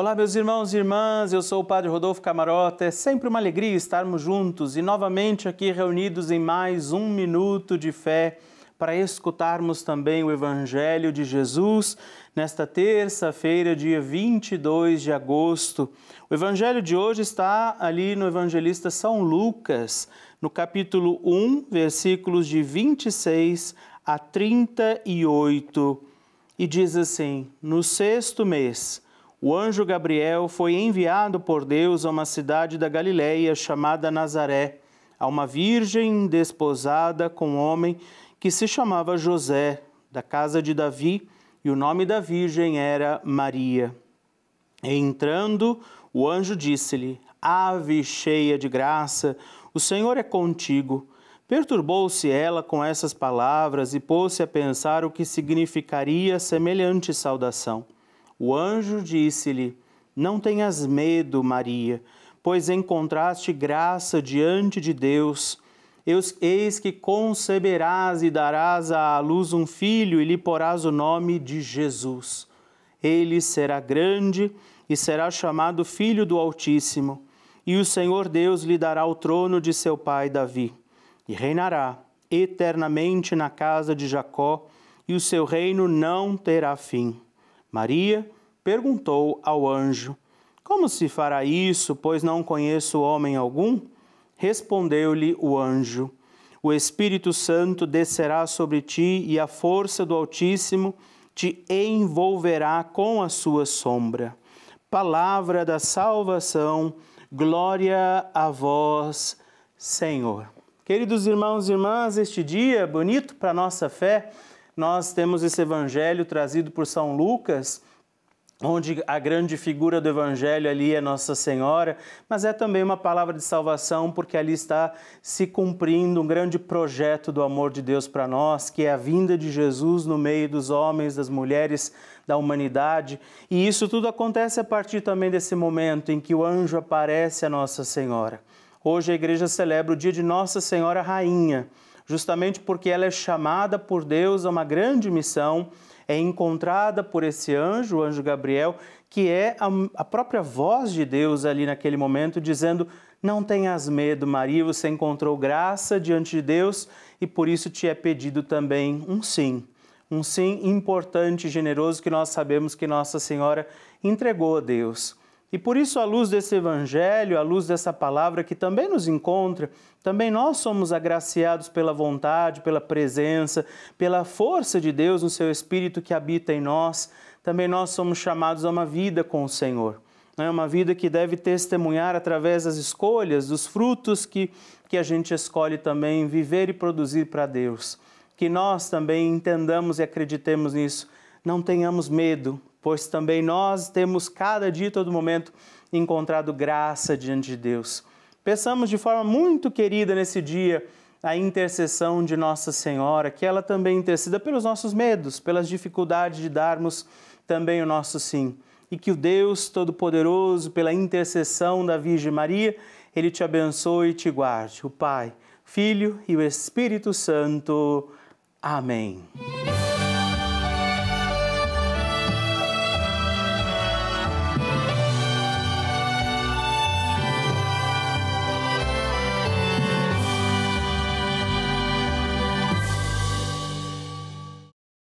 Olá, meus irmãos e irmãs, eu sou o Padre Rodolfo Camarota. É sempre uma alegria estarmos juntos e novamente aqui reunidos em mais um minuto de fé para escutarmos também o Evangelho de Jesus nesta terça-feira, dia 22 de agosto. O Evangelho de hoje está ali no Evangelista São Lucas, no capítulo 1, versículos de 26 a 38, e diz assim: No sexto mês o anjo Gabriel foi enviado por Deus a uma cidade da Galiléia chamada Nazaré, a uma virgem desposada com um homem que se chamava José, da casa de Davi, e o nome da virgem era Maria. Entrando, o anjo disse-lhe: Ave cheia de graça, o Senhor é contigo. Perturbou-se ela com essas palavras e pôs-se a pensar o que significaria semelhante saudação. O anjo disse-lhe: Não tenhas medo, Maria, pois encontraste graça diante de Deus. Eis que conceberás e darás à luz um filho e lhe porás o nome de Jesus. Ele será grande e será chamado Filho do Altíssimo. E o Senhor Deus lhe dará o trono de seu pai Davi, e reinará eternamente na casa de Jacó, e o seu reino não terá fim. Maria perguntou ao anjo: Como se fará isso, pois não conheço homem algum? Respondeu-lhe o anjo: O Espírito Santo descerá sobre ti e a força do Altíssimo te envolverá com a sua sombra. Palavra da salvação, glória a vós, Senhor. Queridos irmãos e irmãs, este dia bonito para nossa fé nós temos esse evangelho trazido por São Lucas, onde a grande figura do Evangelho ali é Nossa Senhora, mas é também uma palavra de salvação, porque ali está se cumprindo um grande projeto do amor de Deus para nós, que é a vinda de Jesus no meio dos homens, das mulheres, da humanidade. E isso tudo acontece a partir também desse momento em que o anjo aparece a Nossa Senhora. Hoje a igreja celebra o dia de Nossa Senhora Rainha justamente porque ela é chamada por Deus a uma grande missão, é encontrada por esse anjo, o anjo Gabriel, que é a, a própria voz de Deus ali naquele momento, dizendo: Não tenhas medo, Maria, você encontrou graça diante de Deus e por isso te é pedido também um sim. Um sim importante, generoso, que nós sabemos que Nossa Senhora entregou a Deus. E por isso, à luz desse Evangelho, à luz dessa palavra que também nos encontra, também nós somos agraciados pela vontade, pela presença, pela força de Deus no seu Espírito que habita em nós. Também nós somos chamados a uma vida com o Senhor. É uma vida que deve testemunhar através das escolhas, dos frutos que, que a gente escolhe também viver e produzir para Deus. Que nós também entendamos e acreditemos nisso. Não tenhamos medo pois também nós temos cada dia e todo momento encontrado graça diante de Deus. Peçamos de forma muito querida nesse dia a intercessão de Nossa Senhora, que ela também interceda pelos nossos medos, pelas dificuldades de darmos também o nosso sim. E que o Deus Todo-Poderoso, pela intercessão da Virgem Maria, ele te abençoe e te guarde. O Pai, Filho e o Espírito Santo. Amém.